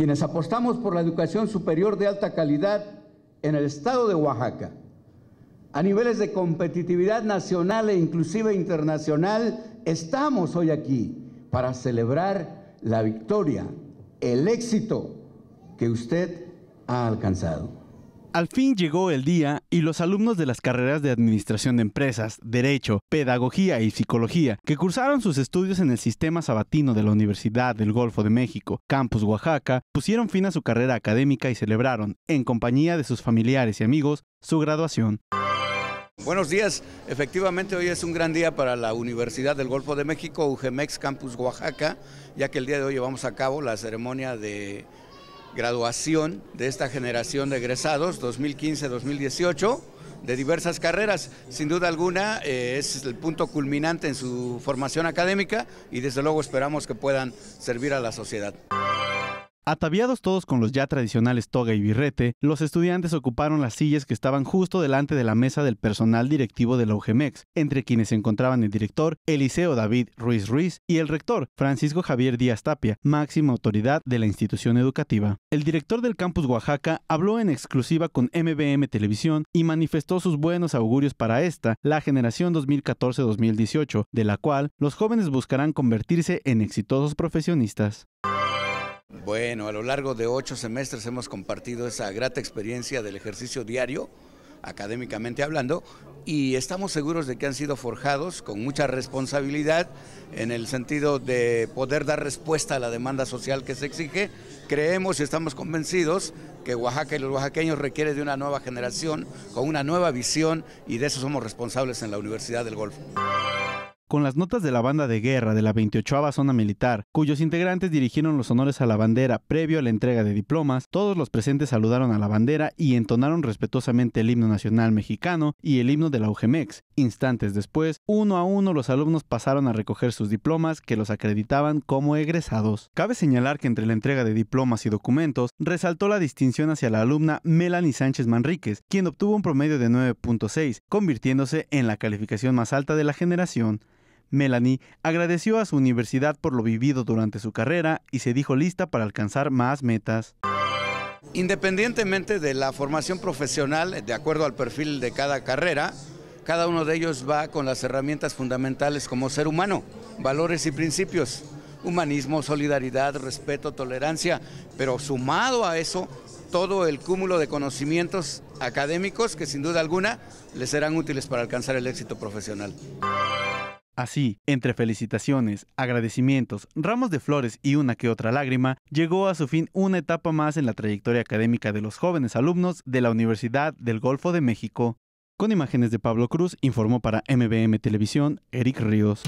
quienes apostamos por la educación superior de alta calidad en el estado de Oaxaca, a niveles de competitividad nacional e inclusive internacional, estamos hoy aquí para celebrar la victoria, el éxito que usted ha alcanzado. Al fin llegó el día y los alumnos de las carreras de Administración de Empresas, Derecho, Pedagogía y Psicología, que cursaron sus estudios en el sistema sabatino de la Universidad del Golfo de México, Campus Oaxaca, pusieron fin a su carrera académica y celebraron, en compañía de sus familiares y amigos, su graduación. Buenos días, efectivamente hoy es un gran día para la Universidad del Golfo de México, UGMEX Campus Oaxaca, ya que el día de hoy llevamos a cabo la ceremonia de graduación de esta generación de egresados 2015-2018 de diversas carreras. Sin duda alguna eh, es el punto culminante en su formación académica y desde luego esperamos que puedan servir a la sociedad. Ataviados todos con los ya tradicionales toga y birrete, los estudiantes ocuparon las sillas que estaban justo delante de la mesa del personal directivo de la UGMEX, entre quienes se encontraban el director Eliseo David Ruiz Ruiz y el rector Francisco Javier Díaz Tapia, máxima autoridad de la institución educativa. El director del campus Oaxaca habló en exclusiva con MBM Televisión y manifestó sus buenos augurios para esta, la generación 2014-2018, de la cual los jóvenes buscarán convertirse en exitosos profesionistas. Bueno, a lo largo de ocho semestres hemos compartido esa grata experiencia del ejercicio diario, académicamente hablando, y estamos seguros de que han sido forjados con mucha responsabilidad en el sentido de poder dar respuesta a la demanda social que se exige. Creemos y estamos convencidos que Oaxaca y los oaxaqueños requieren de una nueva generación, con una nueva visión, y de eso somos responsables en la Universidad del Golfo con las notas de la banda de guerra de la 28 Zona Militar, cuyos integrantes dirigieron los honores a la bandera previo a la entrega de diplomas, todos los presentes saludaron a la bandera y entonaron respetuosamente el himno nacional mexicano y el himno de la UGMEX. Instantes después, uno a uno los alumnos pasaron a recoger sus diplomas que los acreditaban como egresados. Cabe señalar que entre la entrega de diplomas y documentos, resaltó la distinción hacia la alumna Melanie Sánchez Manríquez, quien obtuvo un promedio de 9.6, convirtiéndose en la calificación más alta de la generación. Melanie agradeció a su universidad por lo vivido durante su carrera y se dijo lista para alcanzar más metas. Independientemente de la formación profesional, de acuerdo al perfil de cada carrera, cada uno de ellos va con las herramientas fundamentales como ser humano, valores y principios, humanismo, solidaridad, respeto, tolerancia, pero sumado a eso, todo el cúmulo de conocimientos académicos que sin duda alguna les serán útiles para alcanzar el éxito profesional. Así, entre felicitaciones, agradecimientos, ramos de flores y una que otra lágrima, llegó a su fin una etapa más en la trayectoria académica de los jóvenes alumnos de la Universidad del Golfo de México. Con imágenes de Pablo Cruz, informó para MBM Televisión Eric Ríos.